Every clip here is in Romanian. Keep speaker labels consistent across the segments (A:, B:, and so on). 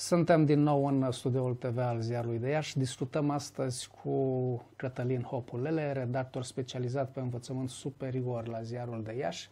A: Suntem din nou în studioul TV al ziarului de Iași. Discutăm astăzi cu Cătălin Hopulele, redactor specializat pe învățământ superior la ziarul de Iași.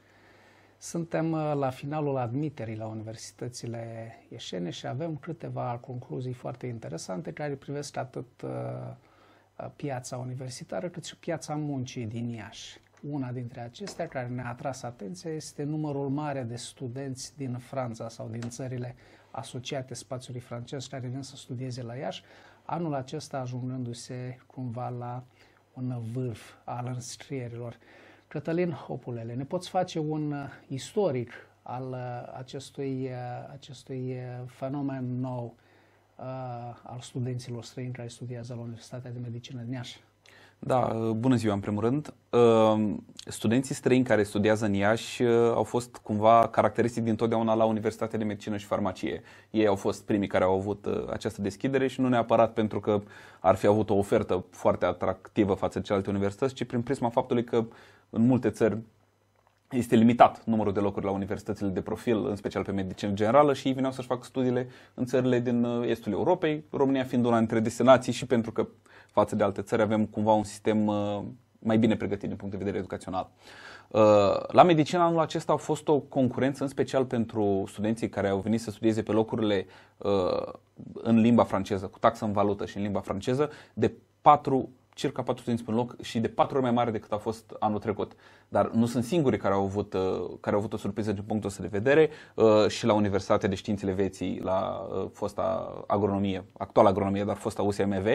A: Suntem uh, la finalul admiterii la universitățile ieșene și avem câteva concluzii foarte interesante care privesc atât uh, uh, piața universitară cât și piața muncii din Iași. Una dintre acestea care ne-a atras atenția este numărul mare de studenți din Franța sau din țările asociate spațiului francez care vin să studieze la Iași, anul acesta ajungându-se cumva la un vârf al înscrierilor. Cătălin Hopulele, ne poți face un uh, istoric al uh, acestui, uh, acestui fenomen nou al studenților străini care studiază la Universitatea de Medicină din Iași?
B: Da, uh, bună ziua în primul rând. Uh, studenții străini care studiază în Iași uh, au fost cumva caracteristic din totdeauna la Universitatea de Medicină și Farmacie. Ei au fost primii care au avut această deschidere și nu neapărat pentru că ar fi avut o ofertă foarte atractivă față de celelalte universități, ci prin prisma faptului că în multe țări este limitat numărul de locuri la universitățile de profil, în special pe medicină generală, și ei vineau să-și facă studiile în țările din estul Europei, România fiind una dintre destinații și pentru că față de alte țări avem cumva un sistem uh, mai bine pregătit din punct de vedere educațional. Uh, la medicină anul acesta a fost o concurență în special pentru studenții care au venit să studieze pe locurile uh, în limba franceză, cu taxă în valută și în limba franceză, de patru circa 400 pe loc și de 4 ori mai mare decât a fost anul trecut. Dar nu sunt singuri care au avut, uh, care au avut o surpriză din punctul ăsta de vedere uh, și la Universitatea de Științele Veții, la uh, fosta agronomie, actuala agronomie, dar fosta USMV,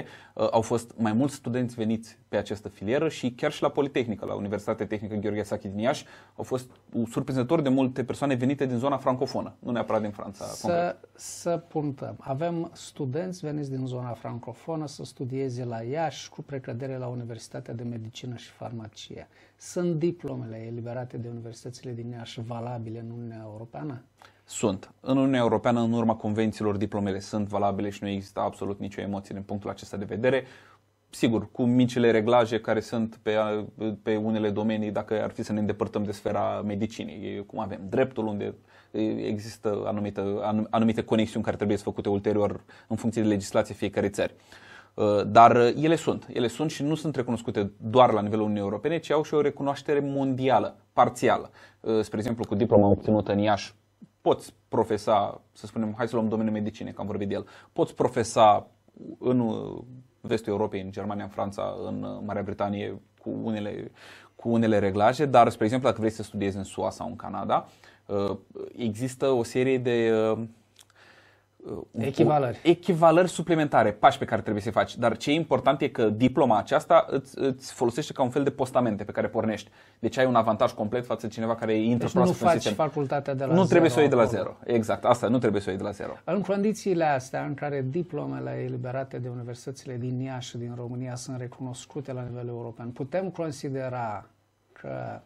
B: au fost mai mulți studenți veniți pe această filieră și chiar și la Politehnică, la Universitatea Tehnică Gheorghe Sachi din Iași, au fost surprinzător de multe persoane venite din zona francofonă, nu neapărat din Franța. Să, concret.
A: să puntăm. Avem studenți veniți din zona francofonă să studieze la Iași cu precă scădere la Universitatea de Medicină și Farmacie. Sunt diplomele eliberate de universitățile din Iași valabile în Uniunea Europeană?
B: Sunt. În Uniunea Europeană, în urma convențiilor, diplomele sunt valabile și nu există absolut nicio emoție din punctul acesta de vedere. Sigur, cu micile reglaje care sunt pe, pe unele domenii, dacă ar fi să ne îndepărtăm de sfera medicinii, cum avem dreptul, unde există anumite anumite conexiuni care trebuie să făcute ulterior în funcție de legislație fiecare țări. Uh, dar uh, ele sunt, ele sunt și nu sunt recunoscute doar la nivelul Uniunii Europene, ci au și o recunoaștere mondială, parțială. Uh, spre exemplu, cu diploma obținută în Iași, poți profesa, să spunem, hai să luăm domeniul medicine, că am vorbit de el, poți profesa în vestul Europei, în Germania, în Franța, în Marea Britanie, cu unele, cu unele reglaje, dar, spre exemplu, dacă vrei să studiezi în SUA sau în Canada, există o serie de Uh, echivalări. echivalări suplimentare, pași pe care trebuie să-i faci. Dar ce e important e că diploma aceasta îți, îți folosește ca un fel de postamente pe care pornești. Deci ai un avantaj complet față de cineva care intră deci nu faci sistem. facultatea de la Nu zero trebuie să o iei de la zero. Exact, asta nu trebuie să o iei de la zero.
A: În condițiile astea în care diplomele eliberate de universitățile din Iași și din România sunt recunoscute la nivel european, putem considera că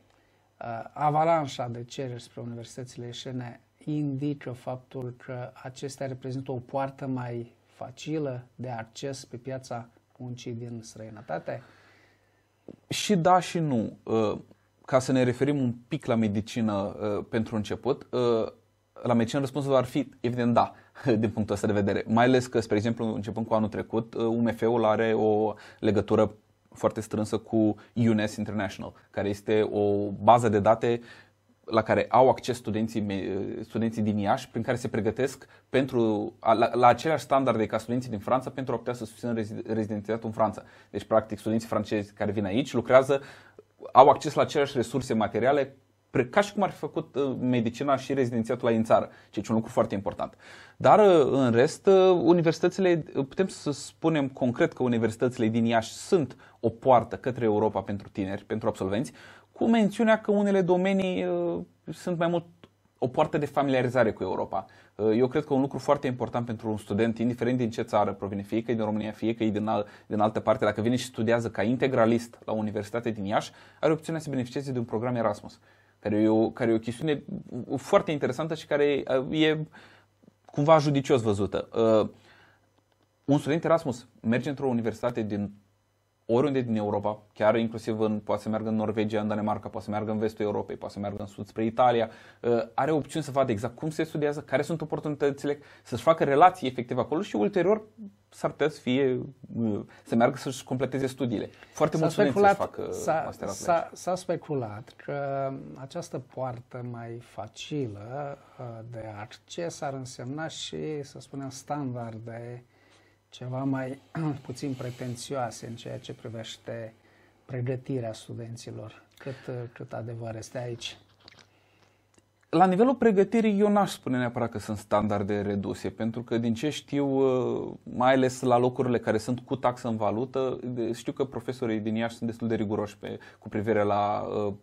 A: uh, avalanșa de cereri spre universitățile ieșene indică faptul că acestea reprezintă o poartă mai facilă de acces pe piața muncii din străinătate?
B: Și da și nu. Uh, ca să ne referim un pic la medicină uh, pentru început, uh, la medicină răspunsul ar fi evident da, din punctul ăsta de vedere. Mai ales că, spre exemplu, începând cu anul trecut, UMF-ul are o legătură foarte strânsă cu UNES International, care este o bază de date la care au acces studenții, studenții din Iași, prin care se pregătesc pentru, la, la aceleași standarde ca studenții din Franța pentru a putea să susțină rezidențiatul în Franța. Deci, practic, studenții francezi care vin aici lucrează, au acces la aceleași resurse materiale ca și cum ar fi făcut uh, medicina și rezidențiatul la în țară, ceea ce e un lucru foarte important. Dar uh, în rest, uh, universitățile, putem să spunem concret că universitățile din Iași sunt o poartă către Europa pentru tineri, pentru absolvenți, cu mențiunea că unele domenii uh, sunt mai mult o poartă de familiarizare cu Europa. Uh, eu cred că un lucru foarte important pentru un student, indiferent din ce țară provine, fie că e din România, fie că e din, al, din altă parte, dacă vine și studiază ca integralist la Universitatea din Iași, are opțiunea să beneficieze de un program Erasmus, care e o, care e o chestiune foarte interesantă și care uh, e cumva judicios văzută. Uh, un student Erasmus merge într-o universitate din oriunde din Europa, chiar inclusiv în, poate să meargă în Norvegia, în Danemarca, poate să meargă în vestul Europei, poate să meargă în sud spre Italia, uh, are opțiuni să vadă exact cum se studiază, care sunt oportunitățile, să-și facă relații efectiv acolo și ulterior s-ar putea să fie, uh, să meargă să-și completeze studiile. Foarte mulți studenți să facă uh, s-a, s-a,
A: s-a speculat că această poartă mai facilă de acces ar însemna și, să spunem, standarde ceva mai puțin pretențioase în ceea ce privește pregătirea studenților. Cât, cât adevăr este aici?
B: La nivelul pregătirii, eu n-aș spune neapărat că sunt standarde reduse, pentru că din ce știu, uh, mai ales la locurile care sunt cu taxă în valută, știu că profesorii din Iași sunt destul de riguroși pe, cu privire la uh,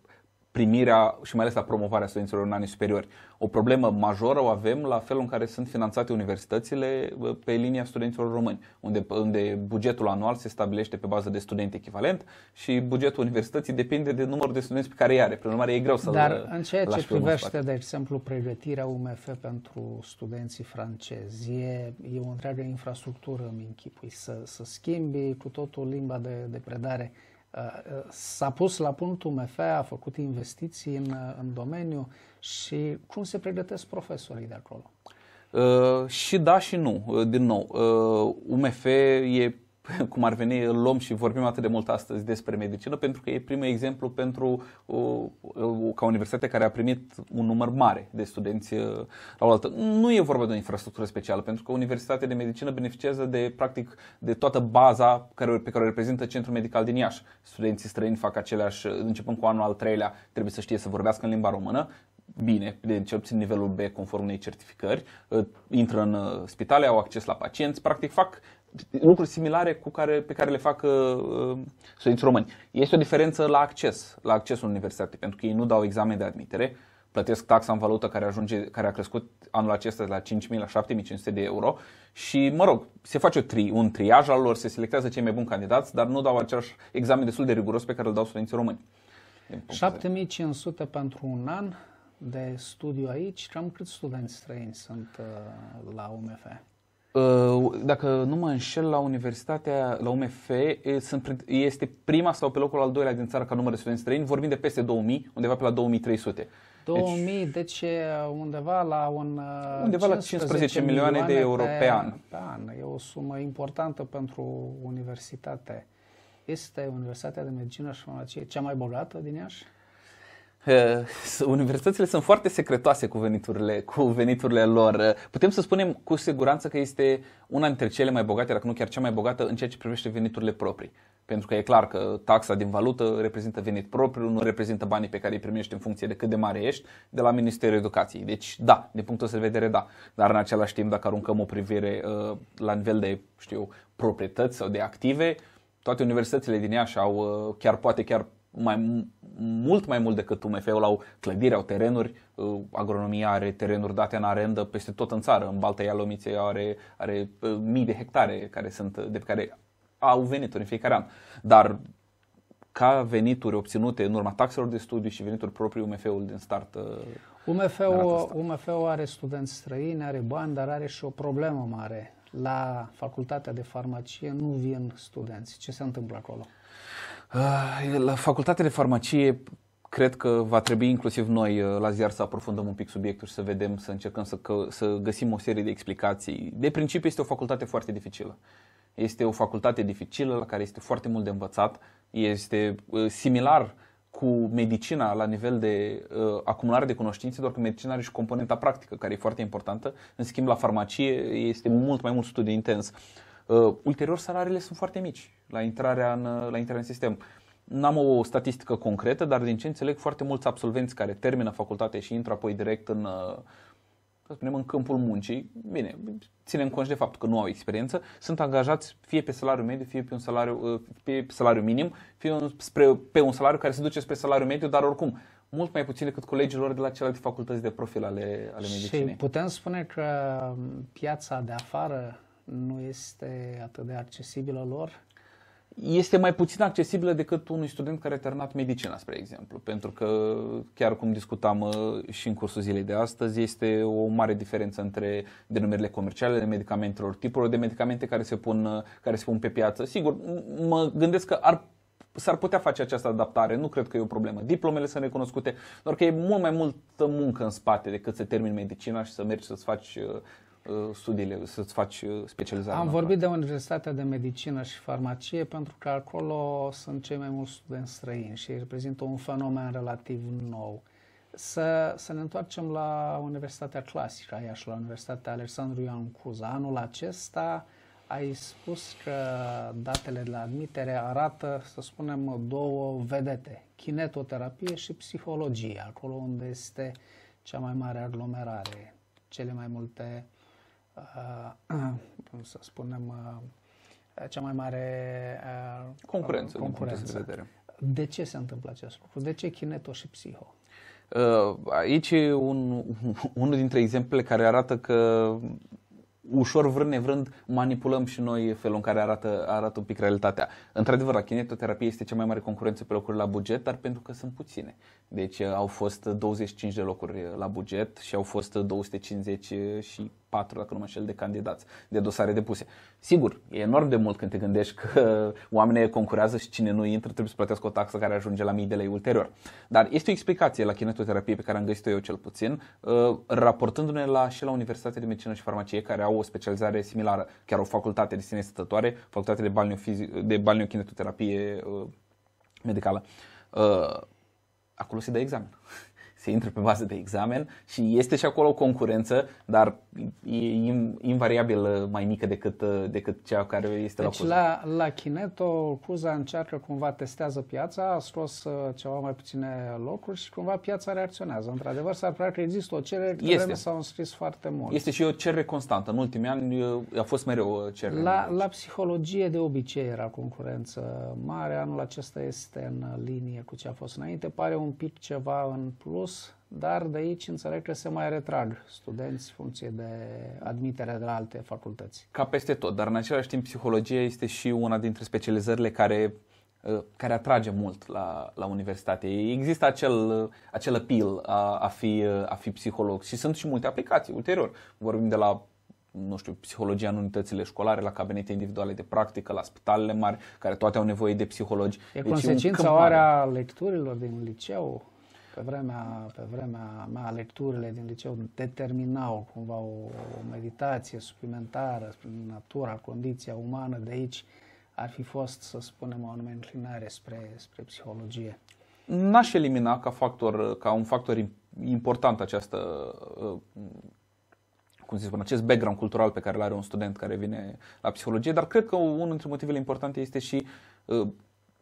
B: primirea și mai ales la promovarea studenților în anii superiori. O problemă majoră o avem la felul în care sunt finanțate universitățile pe linia studenților români, unde, unde bugetul anual se stabilește pe bază de student echivalent și bugetul universității depinde de numărul de studenți pe care îi are. Prin urmare, e greu să Dar în ceea ce privește,
A: de exemplu, pregătirea UMF pentru studenții francezi, e, e o întreagă infrastructură, îmi închipui, să, să schimbi cu totul limba de, de predare s-a pus la punctul MF, a făcut investiții în, în domeniu și cum se pregătesc profesorii de acolo?
B: Uh, și da și nu, uh, din nou. Uh, UMF e cum ar veni, îl luăm și vorbim atât de mult astăzi despre medicină, pentru că e primul exemplu pentru ca universitate care a primit un număr mare de studenți uh, la oaltă. Nu e vorba de o infrastructură specială, pentru că Universitatea de Medicină beneficiază de, practic, de toată baza care, pe care o reprezintă Centrul Medical din Iași. Studenții străini fac aceleași, uh, începând cu anul al treilea, trebuie să știe să vorbească în limba română, bine, de cel puțin nivelul B conform unei certificări, uh, intră în spitale, au acces la pacienți, practic fac lucruri similare cu care, pe care le fac uh, uh studenți români. Este o diferență la acces, la accesul universitate, pentru că ei nu dau examen de admitere, plătesc taxa în valută care, ajunge, care a crescut anul acesta de la 5.000 la 7.500 de euro și, mă rog, se face o tri, un triaj al lor, se selectează cei mai buni candidați, dar nu dau același examen destul de riguros pe care îl dau studenții români.
A: 7.500 pentru un an de studiu aici, cam câți studenți străini sunt uh, la UMF?
B: Uh, dacă nu mă înșel, la universitatea, la UMF, este prima sau pe locul al doilea din țară ca număr de studenți străini, vorbim de peste 2000, undeva pe la 2300.
A: 2000, deci, deci undeva la un uh, undeva 15 la 15 milioane, milioane de european. pe, Pe an. E o sumă importantă pentru universitate. Este Universitatea de Medicină și Farmacie cea mai bogată din Iași?
B: Ă, universitățile sunt foarte secretoase cu veniturile, cu veniturile lor. Putem să spunem cu siguranță că este una dintre cele mai bogate, dacă nu chiar cea mai bogată, în ceea ce privește veniturile proprii. Pentru că e clar că taxa din valută reprezintă venit propriu, nu reprezintă banii pe care îi primești în funcție de cât de mare ești de la Ministerul Educației. Deci, da, din punctul ăsta de vedere, da. Dar în același timp, dacă aruncăm o privire ă, la nivel de, știu, proprietăți sau de active, toate universitățile din Iași au ă, chiar poate chiar mai, mult mai mult decât UMF-ul au clădiri, au terenuri, uh, agronomia are terenuri date în arendă peste tot în țară, în Baltea Lomiței are, are uh, mii de hectare care sunt, uh, de pe care au venituri în fiecare an, dar ca venituri obținute în urma taxelor de studiu și venituri proprii UMF-ul din start
A: UMF-ul, UMF-ul are studenți străini, are bani, dar are și o problemă mare. La facultatea de farmacie nu vin studenți. Ce se întâmplă acolo?
B: Ah, la facultatea de farmacie cred că va trebui inclusiv noi uh, la ziar să aprofundăm un pic subiectul și să vedem, să încercăm să, că, să găsim o serie de explicații. De principiu este o facultate foarte dificilă. Este o facultate dificilă la care este foarte mult de învățat. Este uh, similar cu medicina la nivel de uh, acumulare de cunoștințe, doar că medicina are și componenta practică, care e foarte importantă. În schimb, la farmacie este mult mai mult studiu intens. Uh, Uh, ulterior, salariile sunt foarte mici la intrarea în, uh, la intrarea în sistem. N-am o statistică concretă, dar din ce înțeleg, foarte mulți absolvenți care termină facultate și intră apoi direct în, uh, să spunem, în câmpul muncii, bine, ținem cont de faptul că nu au experiență, sunt angajați fie pe salariu mediu, fie pe un salariu, uh, pe salariu minim, fie un, spre, pe un salariu care se duce spre salariu mediu, dar oricum, mult mai puțin decât colegilor de la celelalte facultăți de profil ale, ale medicinei. Și
A: putem spune că piața de afară nu este atât de accesibilă lor? Este mai puțin accesibilă
B: decât unui student care a terminat medicina, spre exemplu, pentru că chiar cum discutam uh, și în cursul zilei de astăzi, este o mare diferență între denumirile comerciale de medicamentelor, tipurile de medicamente care se pun, uh, care se pun pe piață. Sigur, mă gândesc că ar s-ar putea face această adaptare, nu cred că e o problemă. Diplomele sunt recunoscute, doar că e mult mai multă muncă în spate decât să termini medicina și să mergi să-ți faci uh, Uh, studiile, să-ți faci uh, specializarea. Am vorbit de
A: Universitatea de Medicină și Farmacie pentru că acolo sunt cei mai mulți studenți străini și reprezintă un fenomen relativ nou. Să, să ne întoarcem la Universitatea Clasică, aia și la Universitatea Alexandru Ioan Cuza. Anul acesta ai spus că datele la admitere arată, să spunem, două vedete, kinetoterapie și psihologie, acolo unde este cea mai mare aglomerare, cele mai multe Uh, cum să spunem, uh, cea mai mare uh, concurență. concurență. De, vedere. de ce se întâmplă acest lucru? De ce kineto și psiho?
B: Aici e un, unul dintre exemplele care arată că ușor vrând nevrând manipulăm și noi felul în care arată, arată un pic realitatea. Într-adevăr, la kinetoterapie este cea mai mare concurență pe locuri la buget, dar pentru că sunt puține. Deci au fost 25 de locuri la buget și au fost 250 și patru, dacă nu mă de candidați, de dosare depuse. Sigur, e enorm de mult când te gândești că oamenii concurează și cine nu intră trebuie să plătească o taxă care ajunge la mii de lei ulterior. Dar este o explicație la kinetoterapie pe care am găsit-o eu cel puțin, uh, raportându-ne la, și la Universitatea de Medicină și Farmacie, care au o specializare similară, chiar o facultate de sine stătătoare, facultate de, de balneokinetoterapie uh, medicală. Uh, acolo se dă examen. se intră pe bază de examen și este și acolo o concurență, dar e invariabil uh, mai mică decât, uh, decât cea care este deci la Cuza.
A: La, la Kineto, Cuza încearcă cumva, testează piața, a scos uh, ceva mai puține locuri și cumva piața reacționează. Într-adevăr, s-ar părea că există o cerere, este. s-au înscris foarte mult. Este
B: și o cerere constantă. În ultimii ani a fost mereu o cerere. La,
A: la psihologie de obicei era concurență mare. Anul acesta este în linie cu ce a fost înainte. Pare un pic ceva în plus dar de aici înțeleg că se mai retrag studenți funcție de admiterea de la alte facultăți. Ca
B: peste tot, dar în același timp psihologia este și una dintre specializările care uh, care atrage mult la, la universitate. Există acel, uh, acel appeal a, a, fi, uh, a fi psiholog și sunt și multe aplicații ulterior. Vorbim de la nu știu, psihologia în unitățile școlare, la cabinete individuale de practică, la spitalele mari, care toate au nevoie de psihologi. E deci consecința oare
A: a lecturilor din liceu, pe vremea, pe vremea mea, lecturile din liceu determinau cumva o, o meditație suplimentară spre natura, condiția umană de aici ar fi fost, să spunem, o anume înclinare spre, spre psihologie.
B: N-aș elimina ca, factor, ca un factor important această uh, cum se spun, acest background cultural pe care îl are un student care vine la psihologie, dar cred că unul dintre motivele importante este și uh,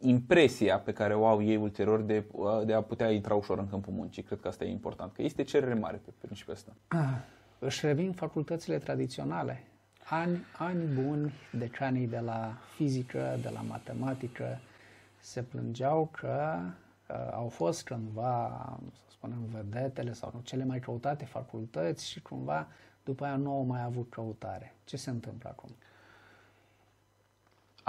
B: impresia pe care o au ei ulterior de, uh, de a putea intra ușor în câmpul muncii. Cred că asta e important, că este cerere
A: mare pe principiul ăsta. Ah, își revin facultățile tradiționale. Ani, ani buni, decanii de la fizică, de la matematică, se plângeau că uh, au fost cândva, să spunem, vedetele sau nu, cele mai căutate facultăți și cumva după aia nu au mai avut căutare. Ce se întâmplă acum? Uh,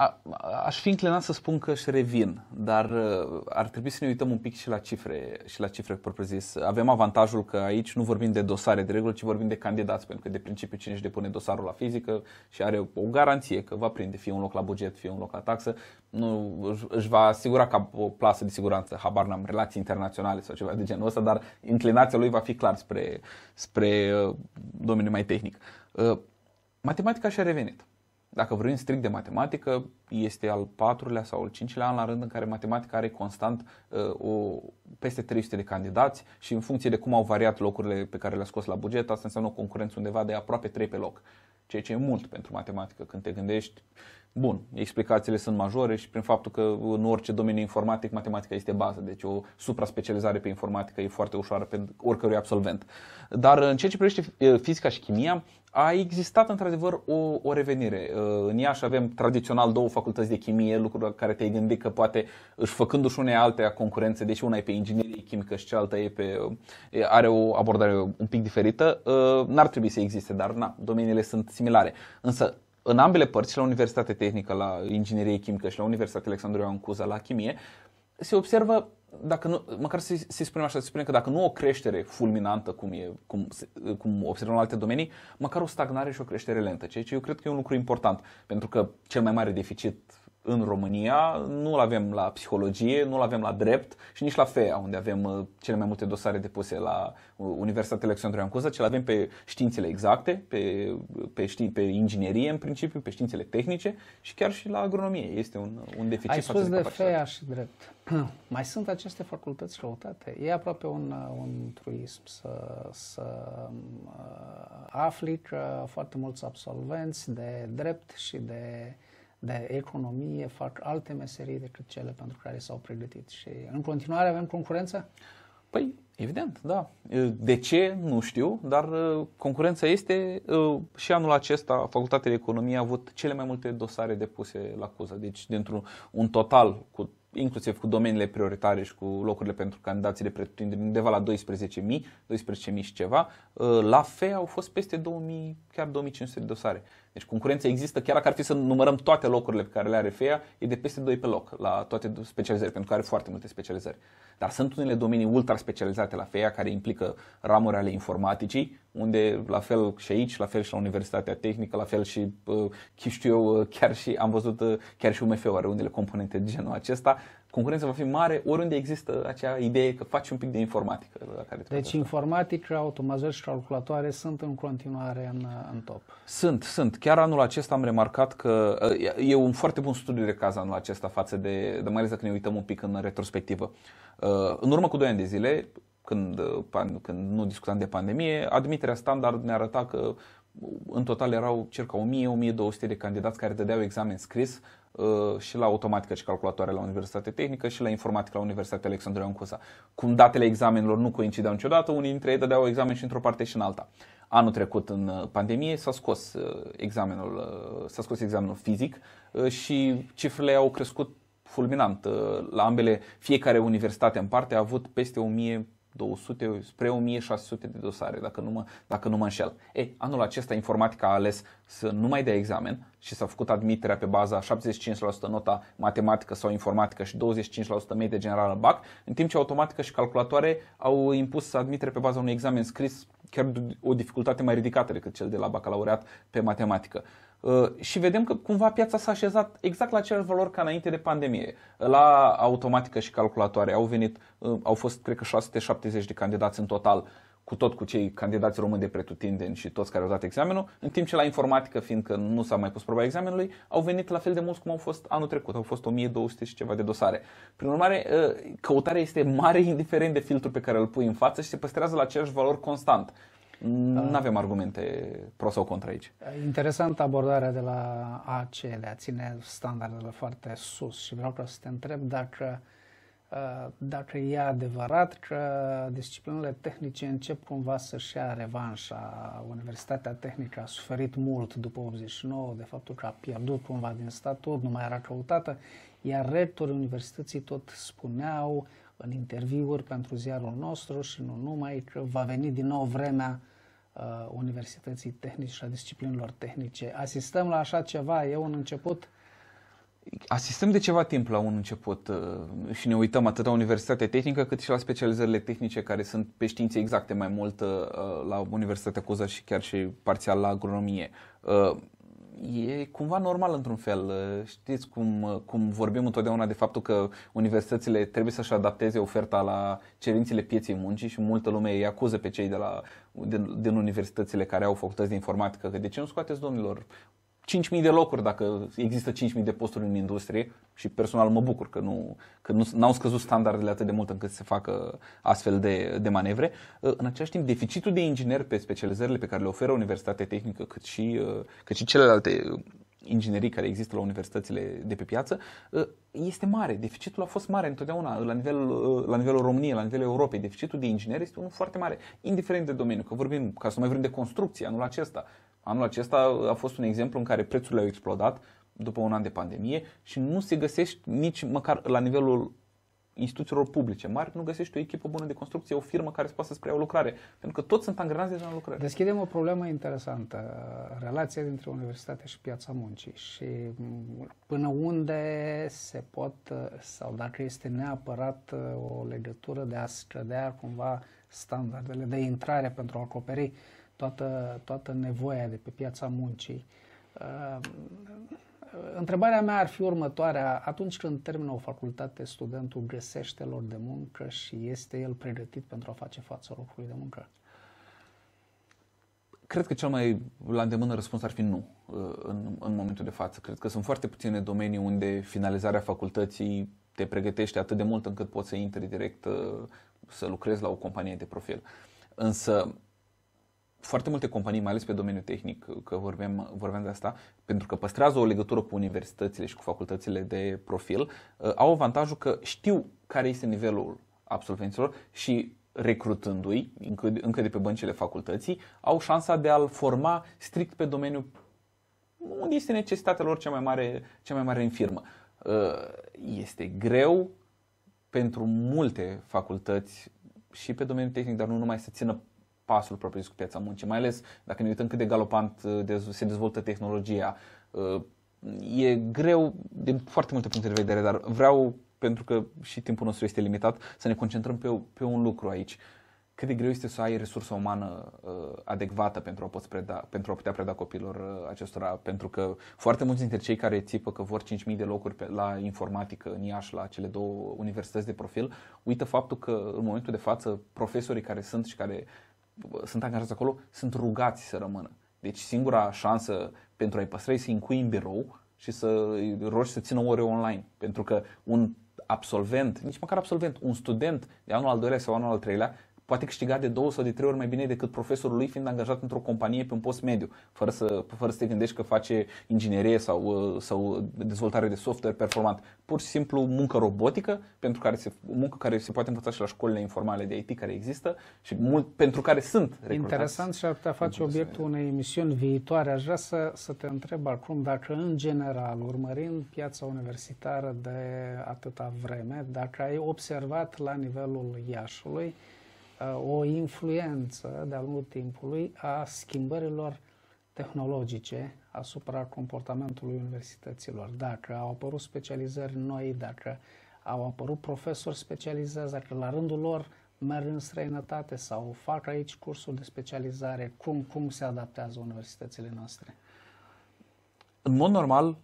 B: a, aș fi înclinat să spun că își revin, dar uh, ar trebui să ne uităm un pic și la cifre, și la cifre propriu-zis. Avem avantajul că aici nu vorbim de dosare de regulă, ci vorbim de candidați, pentru că de principiu cine își depune dosarul la fizică și are o garanție că va prinde fie un loc la buget, fie un loc la taxă, nu își va asigura ca o plasă de siguranță, habar n-am, relații internaționale sau ceva de genul ăsta, dar inclinația lui va fi clar spre, spre uh, domeniul mai tehnic. Uh, matematica și-a revenit dacă vorbim strict de matematică, este al patrulea sau al cincilea an la rând în care matematica are constant uh, o, peste 300 de candidați și în funcție de cum au variat locurile pe care le-a scos la buget, asta înseamnă o concurență undeva de aproape 3 pe loc, ceea ce e mult pentru matematică când te gândești Bun, explicațiile sunt majore și prin faptul că în orice domeniu informatic matematica este bază, deci o supra-specializare pe informatică e foarte ușoară pe oricărui absolvent. Dar în ceea ce privește fizica și chimia, a existat într-adevăr o, o revenire. În Iași avem tradițional două facultăți de chimie, lucruri care te-ai gândit că poate își făcându-și unei altea concurențe, deci una e pe inginerie chimică și cealaltă e pe, are o abordare un pic diferită, n-ar trebui să existe, dar na, domeniile sunt similare. Însă în ambele părți, la Universitatea Tehnică, la Inginerie Chimică și la Universitatea Alexandru Ioan Cuza, la Chimie, se observă, dacă nu, măcar să, să spunem așa, să spunem că dacă nu o creștere fulminantă, cum, e, cum, cum observăm în alte domenii, măcar o stagnare și o creștere lentă, ceea ce eu cred că e un lucru important, pentru că cel mai mare deficit în România, nu-l avem la psihologie, nu-l avem la drept și nici la FEA, unde avem uh, cele mai multe dosare depuse la uh, Universitatea Alexandru Ioan Cuza, ce avem pe științele exacte, pe, pe, ști, pe inginerie în principiu, pe științele tehnice și chiar și la agronomie. Este un, un deficit. Ai spus de
A: FEA și drept. mai sunt aceste facultăți căutate. E aproape un, uh, un truism să, să afli că foarte mulți absolvenți de drept și de de economie, fac alte meserii decât cele pentru care s-au pregătit. Și în continuare avem concurență? Păi, evident, da.
B: De ce? Nu știu, dar concurența este. Și anul acesta, Facultatea de Economie a avut cele mai multe dosare depuse la acuză. Deci, dintr-un un total, cu, inclusiv cu domeniile prioritare și cu locurile pentru candidații de pretutindeni, undeva la 12.000, 12.000 și ceva, la FE au fost peste 2.000, chiar 2.500 de dosare. Deci concurența există, chiar dacă ar fi să numărăm toate locurile pe care le are FEA, e de peste 2 pe loc la toate specializări, pentru că are foarte multe specializări. Dar sunt unele domenii ultra specializate la FEA care implică ramuri ale informaticii, unde la fel și aici, la fel și la Universitatea Tehnică, la fel și uh, știu eu, uh, chiar și am văzut uh, chiar și UMF are unele componente de genul acesta, concurența va fi mare oriunde există acea idee că faci un pic de informatică. La care deci
A: informatică, automatizări și calculatoare sunt în continuare în, în top.
B: Sunt, sunt. Chiar anul acesta am remarcat că e un foarte bun studiu de caz anul acesta față de, de mai ales dacă ne uităm un pic în retrospectivă. Uh, în urmă cu 2 ani de zile, când, uh, când nu discutam de pandemie, admiterea standard ne arăta că uh, în total erau circa 1000-1200 de candidați care dădeau examen scris Uh, și la automatică și calculatoare la Universitate Tehnică și la informatică la Universitatea Alexandru Ioan Cuza. Cum datele examenilor nu coincideau niciodată, unii dintre ei dădeau examen și într-o parte și în alta. Anul trecut, în uh, pandemie, s-a scos uh, examenul, s-a scos examenul fizic și cifrele au crescut fulminant. La ambele, fiecare universitate în parte a avut peste 1000 200 spre 1600 de dosare, dacă nu mă, dacă nu mă înșel. Ei, anul acesta informatica a ales să nu mai dea examen și s-a făcut admiterea pe baza 75% nota matematică sau informatică și 25% medie generală BAC, în timp ce automatică și calculatoare au impus admitere pe baza unui examen scris chiar o dificultate mai ridicată decât cel de la bacalaureat pe matematică. Uh, și vedem că cumva piața s-a așezat exact la aceleași valori ca înainte de pandemie. La automatică și calculatoare au venit, uh, au fost cred că 670 de candidați în total cu tot cu cei candidați români de pretutindeni și toți care au dat examenul, în timp ce la informatică, fiindcă nu s-a mai pus proba examenului, au venit la fel de mulți cum au fost anul trecut, au fost 1200 și ceva de dosare. Prin urmare, uh, căutarea este mare indiferent de filtrul pe care îl pui în față și se păstrează la aceeași valori constant. Mm. Nu avem argumente pro sau contra aici.
A: Interesantă abordarea de la AC de a ține standardele foarte sus și vreau să te întreb dacă uh, dacă e adevărat că disciplinele tehnice încep cumva să-și ia revanșa. Universitatea tehnică a suferit mult după 89 de faptul că a pierdut cumva din statut, nu mai era căutată, iar rectorii universității tot spuneau în interviuri pentru ziarul nostru și nu numai că va veni din nou vremea Uh, Universității Tehnice și a disciplinelor tehnice. Asistăm la așa ceva, e un început?
B: Asistăm de ceva timp la un început uh, și ne uităm atât la Universitatea Tehnică cât și la specializările tehnice care sunt pe științe exacte mai mult uh, la Universitatea Cuza și chiar și parțial la agronomie e cumva normal într-un fel. Uh, știți cum, uh, cum vorbim întotdeauna de faptul că universitățile trebuie să-și adapteze oferta la cerințele pieței muncii și multă lume îi acuză pe cei de la, din, din universitățile care au facultăți de informatică că de ce nu scoateți domnilor 5.000 de locuri dacă există 5.000 de posturi în industrie și personal mă bucur că nu că nu, n-au scăzut standardele atât de mult încât să facă astfel de, de manevre. Uh, în același timp, deficitul de ingineri pe specializările pe care le oferă Universitatea Tehnică, cât și, uh, cât și celelalte uh, inginerii care există la universitățile de pe piață, este mare. Deficitul a fost mare întotdeauna la, nivel, la nivelul României, la nivelul Europei. Deficitul de ingineri este unul foarte mare, indiferent de domeniu. Că vorbim, ca să mai vorbim de construcție anul acesta, Anul acesta a fost un exemplu în care prețurile au explodat după un an de pandemie și nu se găsești nici măcar la nivelul instituțiilor publice mari, nu găsești o echipă bună de construcție, o firmă care să poată să preia o lucrare, pentru că toți
A: sunt angrenați deja în lucrare. Deschidem o problemă interesantă, relația dintre universitate și piața muncii și până unde se pot, sau dacă este neapărat o legătură de a scădea cumva standardele de intrare pentru a acoperi uh, toată, toată nevoia de pe piața muncii. Uh, întrebarea mea ar fi următoarea. Atunci când termină o facultate, studentul găsește lor de muncă și este el pregătit pentru a face față locului de muncă?
B: Cred că cel mai la îndemână răspuns ar fi nu uh, în, în momentul de față. Cred că sunt foarte puține domenii unde finalizarea facultății te pregătește atât de mult încât poți să intri direct uh, să lucrezi la o companie de profil. Însă foarte multe companii, mai ales pe domeniul tehnic, că vorbeam, vorbeam de asta, pentru că păstrează o legătură cu universitățile și cu facultățile de profil, uh, au avantajul că știu care este nivelul absolvenților și recrutându-i încă, încă de pe băncile facultății, au șansa de a-l forma strict pe domeniul unde este necesitatea lor cea mai mare, cea mai mare în firmă. Uh, este greu pentru multe facultăți și pe domeniul tehnic, dar nu numai să țină pasul propriu cu piața muncii, mai ales dacă ne uităm cât de galopant uh, se dezvoltă tehnologia. Uh, e greu din foarte multe puncte de vedere, dar vreau, pentru că și timpul nostru este limitat, să ne concentrăm pe, pe un lucru aici. Cât de greu este să ai resursa umană uh, adecvată pentru a, poți preda, pentru a putea preda copilor acestora, pentru că foarte mulți dintre cei care țipă că vor 5.000 de locuri pe, la informatică în Iași, la cele două universități de profil, uită faptul că în momentul de față profesorii care sunt și care sunt angajați acolo, sunt rugați să rămână. Deci singura șansă pentru a-i păstra să-i încui în birou și să rogi să țină ore online. Pentru că un absolvent, nici măcar absolvent, un student de anul al doilea sau anul al treilea poate câștiga de două sau de trei ori mai bine decât profesorul lui fiind angajat într-o companie pe un post mediu, fără să, fără să te gândești că face inginerie sau, uh, sau dezvoltare de software performant. Pur și simplu muncă robotică, pentru care se, muncă care se poate învăța și la școlile informale de IT care există și mult, pentru care sunt recrutați. Interesant
A: și ar putea face obiectul unei emisiuni viitoare. Aș vrea să, să te întreb acum dacă în general, urmărind piața universitară de atâta vreme, dacă ai observat la nivelul Iașului, Uh, o influență de-a lungul timpului a schimbărilor tehnologice asupra comportamentului universităților. Dacă au apărut specializări noi, dacă au apărut profesori specializați, dacă la rândul lor merg în străinătate sau fac aici cursul de specializare, cum, cum se adaptează universitățile noastre?
B: În mod normal,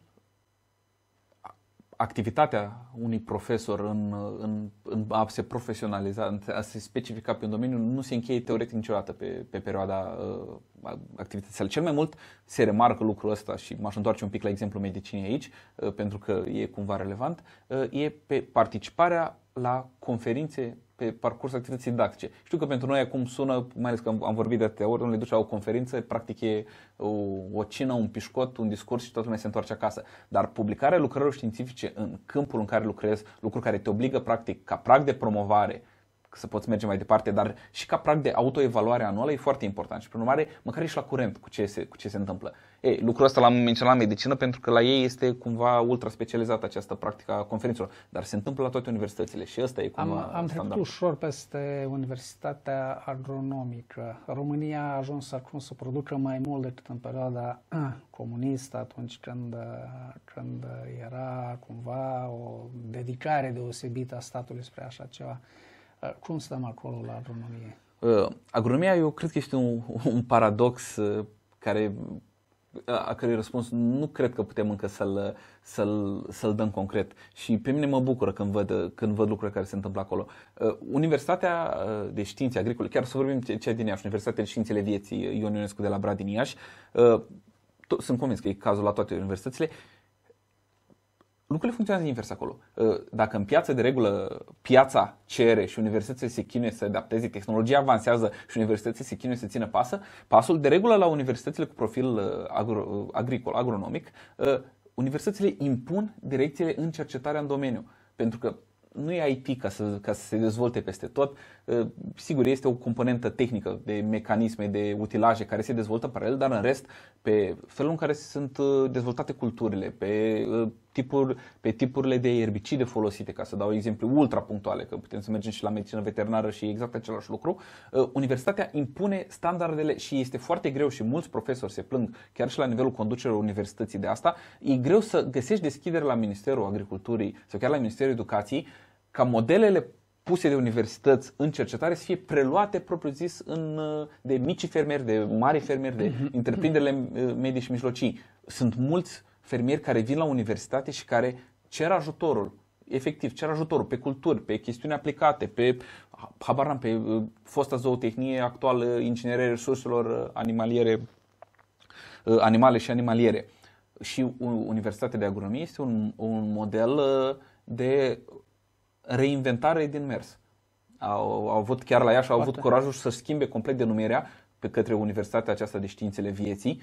B: activitatea unui profesor în, în, în a se profesionaliza, a se specifica pe un domeniu, nu se încheie teoretic niciodată pe, pe perioada uh, activității sale. Cel mai mult se remarcă lucrul ăsta și m-aș întoarce un pic la exemplu medicinii aici, uh, pentru că e cumva relevant, uh, e pe participarea la conferințe pe parcursul activității dactice. Știu că pentru noi acum sună, mai ales că am, vorbit de atâtea ori, le duce la o conferință, practic e o, o cină, un pișcot, un discurs și toată lumea se întoarce acasă. Dar publicarea lucrărilor științifice în câmpul în care lucrezi, lucru care te obligă practic ca prag de promovare să poți merge mai departe, dar și ca prag de autoevaluare anuală e foarte important și, prin urmare, măcar ești la curent cu ce se, cu ce se întâmplă. Ei, lucrul ăsta l-am menționat la medicină pentru că la ei este cumva ultra specializată această practică a conferințelor, dar se întâmplă la toate universitățile și ăsta e cumva Am, am trecut
A: ușor peste Universitatea Agronomică. România a ajuns acum să producă mai mult decât în perioada comunistă, atunci când, când era cumva o dedicare deosebită a statului spre așa ceva. Uh, cum stăm acolo la agronomie?
B: Uh, agronomia, eu cred că este un, un paradox uh, care a cărui răspuns nu cred că putem încă să-l, să-l, să-l dăm concret. Și pe mine mă bucură când văd, când văd lucrurile care se întâmplă acolo. Universitatea de Științe Agricole, chiar să vorbim cea din Iași, Universitatea de Științele Vieții Ion Ionescu de la Brad din Iași, sunt convins că e cazul la toate universitățile, lucrurile funcționează invers acolo. Uh, dacă în piață de regulă piața cere și universitățile se chinuie să adapteze, tehnologia avansează și universitățile se chinuie să țină pasă, pasul de regulă la universitățile cu profil uh, agro, uh, agricol, agronomic, universitățile impun direcțiile în cercetarea în domeniu. Pentru că nu e IT ca să, ca să se dezvolte peste tot. Sigur, este o componentă tehnică de mecanisme, de utilaje care se dezvoltă paralel, dar în rest, pe felul în care sunt dezvoltate culturile, pe tipuri, pe tipurile de erbicide folosite, ca să dau exemple ultra punctuale, că putem să mergem și la medicină veterinară și exact același lucru, uh, universitatea impune standardele și este foarte greu și mulți profesori se plâng, chiar și la nivelul conducerilor universității de asta, e greu să găsești deschidere la Ministerul Agriculturii sau chiar la Ministerul Educației ca modelele puse de universități în cercetare să fie preluate propriu zis în, uh, de mici fermieri, de mari fermieri, de mhm. întreprinderile uh, medii și mijlocii. Sunt mulți fermieri care vin la universitate și care cer ajutorul, efectiv, cer ajutorul pe culturi, pe chestiuni aplicate, pe, habar pe uh, fosta zootehnie actuală, inginerie resurselor uh, animaliere, uh, animale și animaliere. Și Universitatea de Agronomie este un, un model de reinventare din mers. Au, au avut chiar la și au avut curajul să schimbe complet denumirea pe către Universitatea aceasta de Științele Vieții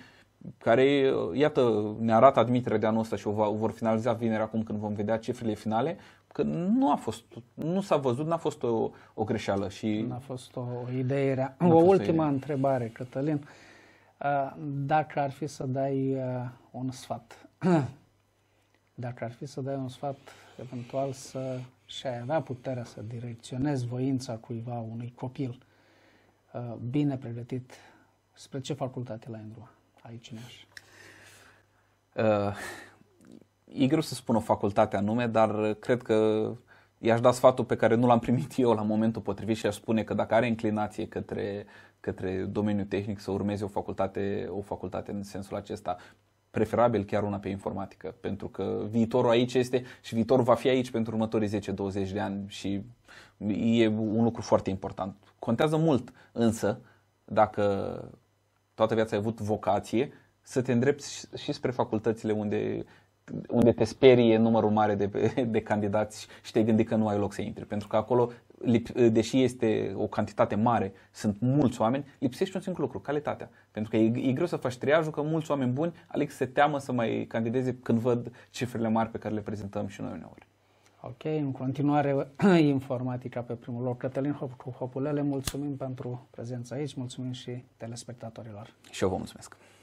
B: care, uh, iată, ne arată admiterea de anul ăsta și o vor finaliza vineri acum când vom vedea cifrele finale, că nu a fost, nu s-a văzut, n-a fost o, o greșeală și... N-a
A: fost o, idee rea. O ultimă o idee. întrebare, Cătălin. Uh, dacă ar fi să dai uh, un sfat, dacă ar fi să dai un sfat, eventual să și ai avea puterea să direcționezi voința cuiva, unui copil bine pregătit, spre ce facultate la îndrumat? aici în Iași? Uh,
B: e greu să spun o facultate anume, dar cred că i-aș da sfatul pe care nu l-am primit eu la momentul potrivit și aș spune că dacă are inclinație către, către domeniul tehnic să urmeze o facultate, o facultate în sensul acesta, preferabil chiar una pe informatică, pentru că viitorul aici este și viitorul va fi aici pentru următorii 10-20 de ani și e un lucru foarte important. Contează mult, însă, dacă toată viața ai avut vocație, să te îndrepți și spre facultățile unde unde te sperie numărul mare de, de candidați și te gândi că nu ai loc să intri. Pentru că acolo, deși este o cantitate mare, sunt mulți oameni, lipsește un singur lucru, calitatea. Pentru că e, e greu să faci triajul, că mulți oameni buni aleg să se teamă să mai candideze când văd cifrele mari pe care le prezentăm și noi uneori.
A: Ok, în continuare informatica pe primul loc. Cătălin Hopulele, mulțumim pentru prezența aici, mulțumim și telespectatorilor.
B: Și eu vă mulțumesc.